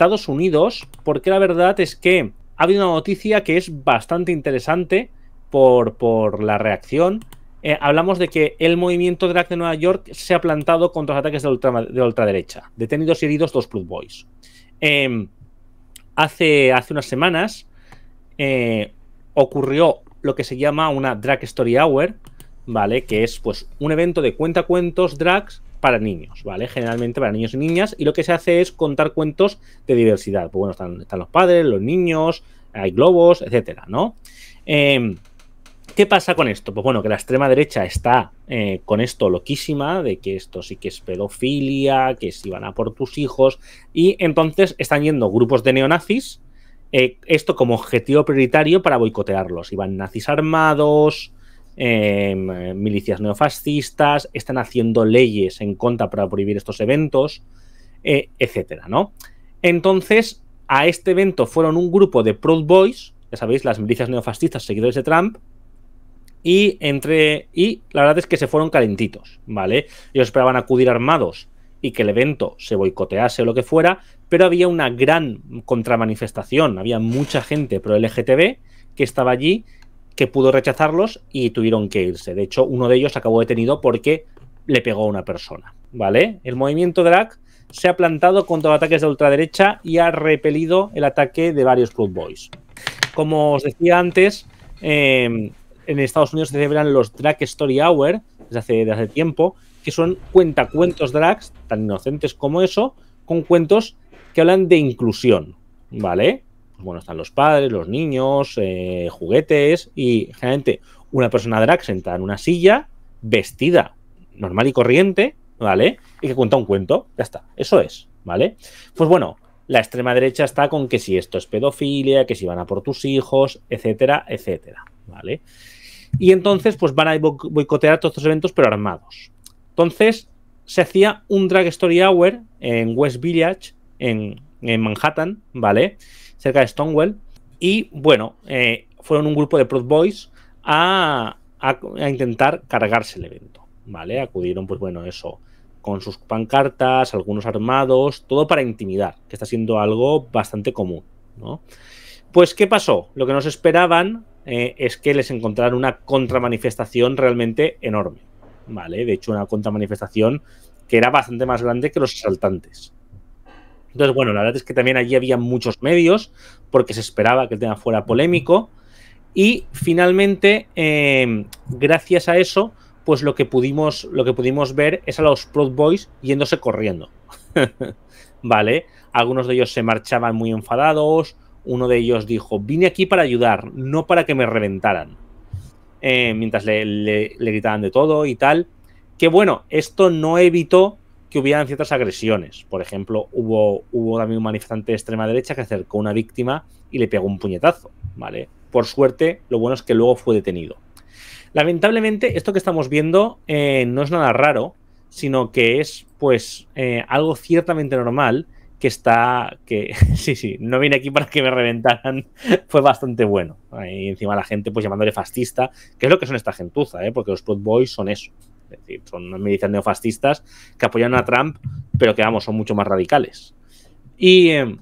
Estados Unidos, porque la verdad es que ha habido una noticia que es bastante interesante por, por la reacción. Eh, hablamos de que el movimiento drag de Nueva York se ha plantado contra los ataques de, ultraderecha. Detenidos y heridos dos Blood Boys. Em, hace, hace unas semanas eh, ocurrió lo que se llama una Drag Story Hour, ¿vale? Que es pues un evento de cuentacuentos, drags para niños, ¿vale? Generalmente para niños y niñas, y lo que se hace es contar cuentos de diversidad. Pues bueno, están, los padres, los niños, hay globos, etcétera, ¿no? Em, ¿Qué pasa con esto? Pues bueno, que la extrema derecha está eh, con esto loquísima, de que esto sí que es pedofilia, que si van a por tus hijos, y entonces están yendo grupos de neonazis, eh, esto como objetivo prioritario para boicotearlos. Iban nazis armados, Em, milicias neofascistas, están haciendo leyes en contra para prohibir estos eventos, eh, etcétera, ¿no? Entonces, a este evento fueron un grupo de Proud Boys, ya sabéis, las milicias neofascistas seguidores de Trump, y entre y la verdad es que se fueron calentitos, ¿vale? Ellos esperaban acudir armados y que el evento se boicotease o lo que fuera, pero había una gran contramanifestación, había mucha gente pro LGTB que estaba allí que pudo rechazarlos y tuvieron que irse. De hecho, uno de ellos acabó detenido porque le pegó a una persona. ¿Vale? El movimiento drag se ha plantado contra ataques de ultraderecha y ha repelido el ataque de varios Club Boys. Como os decía antes, em, en Estados Unidos se celebran los Drag Story Hour desde hace, desde hace tiempo, que son cuentacuentos drags, tan inocentes como eso, con cuentos que hablan de inclusión. ¿Vale? bueno, están los padres, los niños, eh, juguetes y generalmente una persona drag sentada en una silla, vestida normal y corriente, ¿vale? Y que cuenta un cuento, ya está, eso es, ¿vale? Pues bueno, la extrema derecha está con que si esto es pedofilia, que si van a por tus hijos, etcétera, etcétera, ¿vale? Y entonces, pues van a boicotear todos estos eventos, pero armados. Entonces, se hacía un drag story hour en West Village, en Manhattan, ¿vale? cerca de Stonewall. Y bueno, eh, fueron un grupo de Proud Boys a, intentar cargarse el evento. ¿Vale? Acudieron, pues bueno, eso, con sus pancartas, algunos armados, todo para intimidar, que está siendo algo bastante común, ¿no? Pues, ¿qué pasó? Lo que nos esperaban eh, es que les encontraran una contramanifestación realmente enorme, ¿vale? De hecho, una contramanifestación que era bastante más grande que los asaltantes. Entonces, bueno, la verdad es que también allí había muchos medios porque se esperaba que el tema fuera polémico. Y finalmente, eh, gracias a eso, pues lo que pudimos, lo que pudimos ver es a los Proud Boys yéndose corriendo. vale, algunos de ellos se marchaban muy enfadados. Uno de ellos dijo: Vine aquí para ayudar, no para que me reventaran. Eh, mientras le, le gritaban de todo y tal. Que bueno, esto no evitó que hubieran ciertas agresiones. Por ejemplo, hubo, hubo también un manifestante de extrema derecha que acercó a una víctima y le pegó un puñetazo, ¿vale? Por suerte, lo bueno es que luego fue detenido. Lamentablemente, esto que estamos viendo eh, no es nada raro, sino que es, pues, eh, algo ciertamente normal que está, que, sí, sí, no vine aquí para que me reventaran, fue bastante bueno. Y encima la gente, pues, llamándole fascista, que es lo que son esta gentuza, ¿eh? Porque los Proud Boys son eso. Es decir, son unas milicias neofascistas que apoyan a Trump, pero que vamos, son mucho más radicales. Y eh,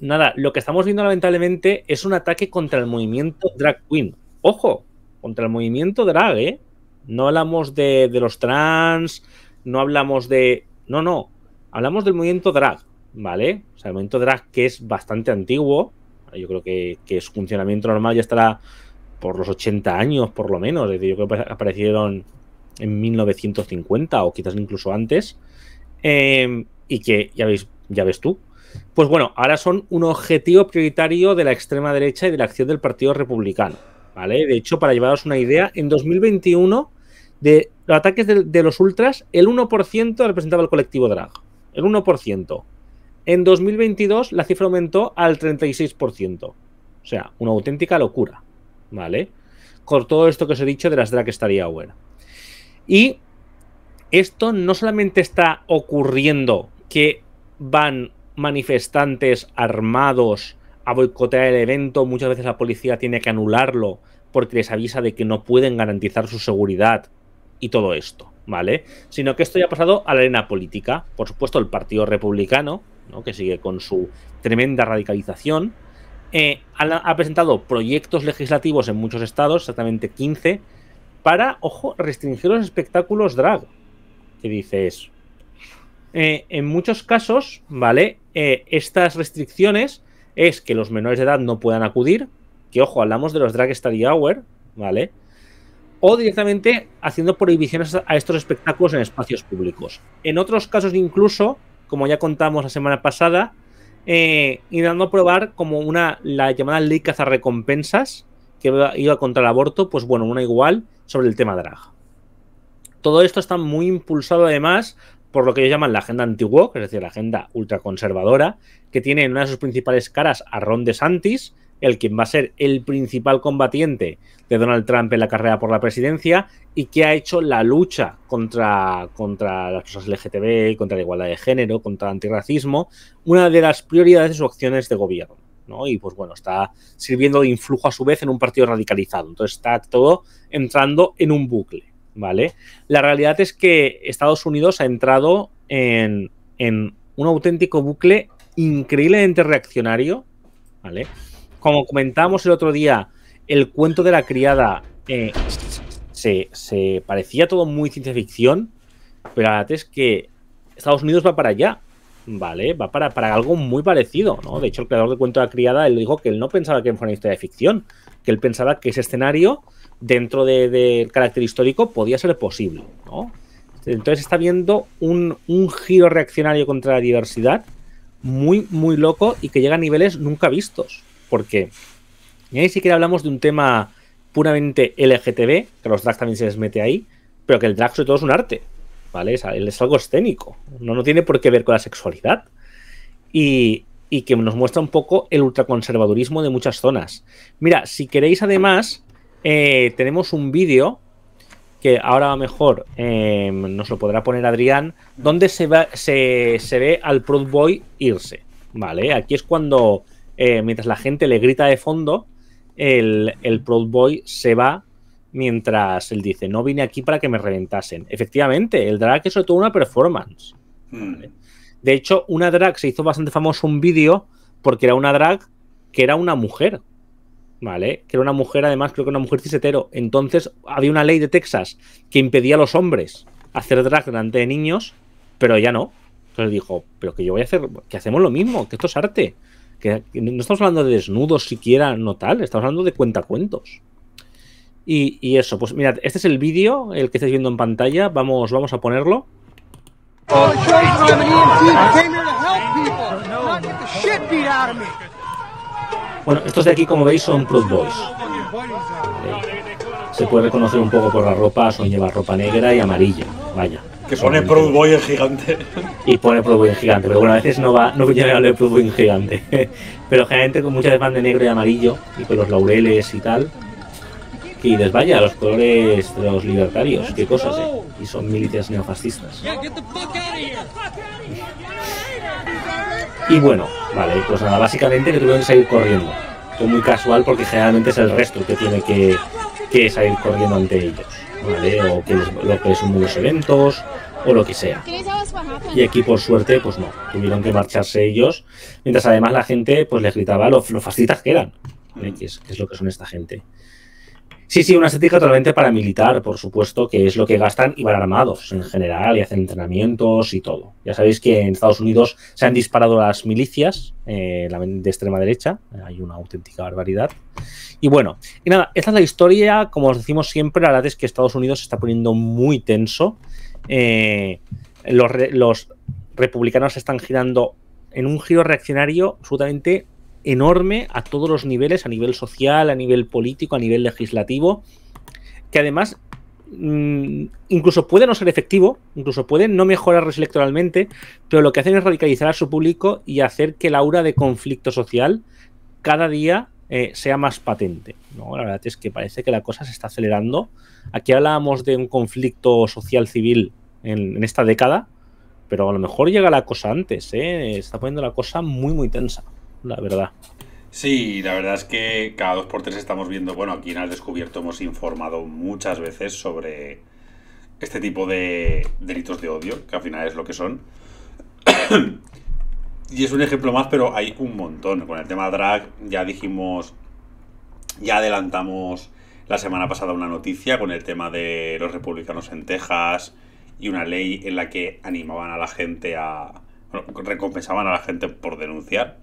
nada, lo que estamos viendo lamentablemente es un ataque contra el movimiento drag queen. Ojo, contra el movimiento drag, ¿eh? No hablamos de, los trans, no hablamos de... No, no, hablamos del movimiento drag, ¿vale? O sea, el movimiento drag que es bastante antiguo, yo creo que, que su funcionamiento normal ya estará por los 80 años, por lo menos. Es decir, yo creo que aparecieron en 1950 o quizás incluso antes, em, y que ya, ya ves tú. Pues bueno, ahora son un objetivo prioritario de la extrema derecha y de la acción del Partido Republicano. ¿vale? De hecho, para llevaros una idea, en 2021, de los ataques de, los ultras, el 1% representaba el colectivo drag. El 1%. En 2022 la cifra aumentó al 36%. O sea, una auténtica locura. ¿Vale? Con todo esto que os he dicho de las drag estaría bueno. Y esto no solamente está ocurriendo que van manifestantes armados a boicotear el evento, muchas veces la policía tiene que anularlo porque les avisa de que no pueden garantizar su seguridad y todo esto, ¿vale? Sino que esto ya ha pasado a la arena política, por supuesto el Partido Republicano, que sigue con su tremenda radicalización, eh, ha, ha presentado proyectos legislativos en muchos estados, exactamente 15, para, ojo, restringir los espectáculos drag. Que dice eso eh, en muchos casos, ¿vale? Eh, estas restricciones es que los menores de edad no puedan acudir, que ojo, hablamos de los Drag Study Hour, ¿vale? O directamente haciendo prohibiciones a estos espectáculos en espacios públicos. En otros casos incluso, como ya contamos la semana pasada, eh, a probar como una, la llamada ley recompensas que iba contra el aborto, pues bueno, una igual sobre el tema drag. Todo esto está muy impulsado además por lo que ellos llaman la agenda antiguo, es decir, la agenda ultraconservadora, que tiene en una de sus principales caras a Ron DeSantis, el quien va a ser el principal combatiente de Donald Trump en la carrera por la presidencia y que ha hecho la lucha contra, contra las personas LGTB, contra la igualdad de género, contra el antirracismo, una de las prioridades de sus acciones de gobierno. Y pues bueno, está sirviendo de influjo a su vez en un partido radicalizado. Entonces está todo entrando en un bucle, ¿vale? La realidad es que Estados Unidos ha entrado en, un auténtico bucle increíblemente reaccionario, ¿vale? Como comentábamos el otro día, el cuento de la criada eh, se, se parecía todo muy ciencia ficción, pero la verdad es que Estados Unidos va para allá. ¿vale? Va para, algo muy parecido, ¿no? De hecho, el creador de Cuento de la Criada, él dijo que él no pensaba que fuera una historia de ficción, que él pensaba que ese escenario, dentro del de carácter histórico, podía ser posible, ¿no? Entonces está viendo un, giro reaccionario contra la diversidad muy, muy loco y que llega a niveles nunca vistos. Porque ahí ni siquiera hablamos de un tema puramente LGTB, que los drags también se les mete ahí, pero que el drag sobre todo es un arte. ¿vale? Es, algo escénico, no, no tiene por qué ver con la sexualidad. Y, y que nos muestra un poco el ultraconservadurismo de muchas zonas. Mira, si queréis además, eh, tenemos un vídeo que ahora mejor eh, nos lo podrá poner Adrián, donde se, va, se, ve al Proud Boy irse. Vale, aquí es cuando, eh, mientras la gente le grita de fondo, el, el Proud Boy se va mientras él dice, no vine aquí para que me reventasen. Efectivamente, el drag es sobre todo una performance. Hmm. De hecho, una drag se hizo bastante famoso un vídeo porque era una drag que era una mujer. ¿Vale? Que era una mujer, además, creo que una mujer cisetero. Entonces, había una ley de Texas que impedía a los hombres hacer drag delante de niños, pero ya no. Entonces dijo, pero que yo voy a hacer, que hacemos lo mismo, que esto es arte. Que, no estamos hablando de desnudos siquiera, no tal, estamos hablando de cuentacuentos. Y, eso, pues mirad, este es el vídeo, el que estáis viendo en pantalla. Vamos, vamos a ponerlo. Bueno, estos de aquí, como veis, son Proud Boys. Eh, se puede reconocer un poco por la ropa, son llevar ropa negra y amarilla, vaya. Que pone Proud Boy en gigante. Y pone Proud Boy en gigante, pero bueno, a veces no va, no viene a Proud Boy en gigante. Pero generalmente con muchas veces van de negro y amarillo, y con los laureles y tal que les vaya, los colores de los libertarios, qué cosas, ¿eh? Y son milicias neofascistas. Y bueno, vale, pues nada, básicamente que tuvieron que salir corriendo. Fue muy casual porque generalmente es el resto que tiene que, que salir corriendo ante ellos, ¿vale? O que les, lo son eventos, o lo que sea. Y aquí por suerte, pues no, tuvieron que marcharse ellos, mientras además la gente pues les gritaba lo, los fascistas que eran, ¿vale? que es lo que son esta gente. Sí, sí, una estética totalmente paramilitar, por supuesto, que es lo que gastan y van armados en general y hacen entrenamientos y todo. Ya sabéis que en Estados Unidos se han disparado las milicias eh, de extrema derecha, hay una auténtica barbaridad. Y bueno, y nada, esta es la historia, como os decimos siempre, la verdad es que Estados Unidos se está poniendo muy tenso. Eh, los, republicanos los republicanos están girando en un giro reaccionario absolutamente enorme a todos los niveles, a nivel social, a nivel político, a nivel legislativo, que además mm, incluso puede no ser efectivo, incluso puede no mejorar electoralmente, pero lo que hacen es radicalizar a su público y hacer que la aura de conflicto social cada día eh, sea más patente. La verdad es que parece que la cosa se está acelerando. Aquí hablábamos de un conflicto social civil en, esta década, pero a lo mejor llega la cosa antes. ¿eh? Está poniendo la cosa muy, muy tensa la verdad. Sí, la verdad es que cada dos por tres estamos viendo, bueno, aquí en Al Descubierto hemos informado muchas veces sobre este tipo de delitos de odio, que al final es lo que son. y es un ejemplo más, pero hay un montón. Con el tema drag ya dijimos, ya adelantamos la semana pasada una noticia con el tema de los republicanos en Texas y una ley en la que animaban a la gente a... recompensaban a la gente por denunciar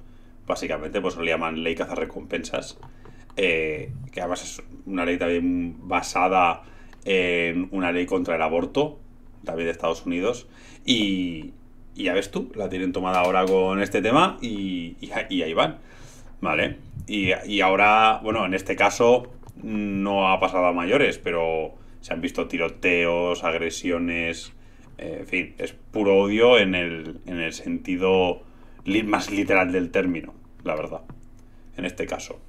básicamente, pues lo llaman ley cazarrecompensas, recompensas eh, que además es una ley también basada en una ley contra el aborto, también de Estados Unidos, y, ya ves tú, la tienen tomada ahora con este tema y, ahí van, ¿vale? Y, ahora, bueno, en este caso no ha pasado a mayores, pero se han visto tiroteos, agresiones, eh, en fin, es puro odio en el, en el sentido más literal del término, la verdad, en este caso.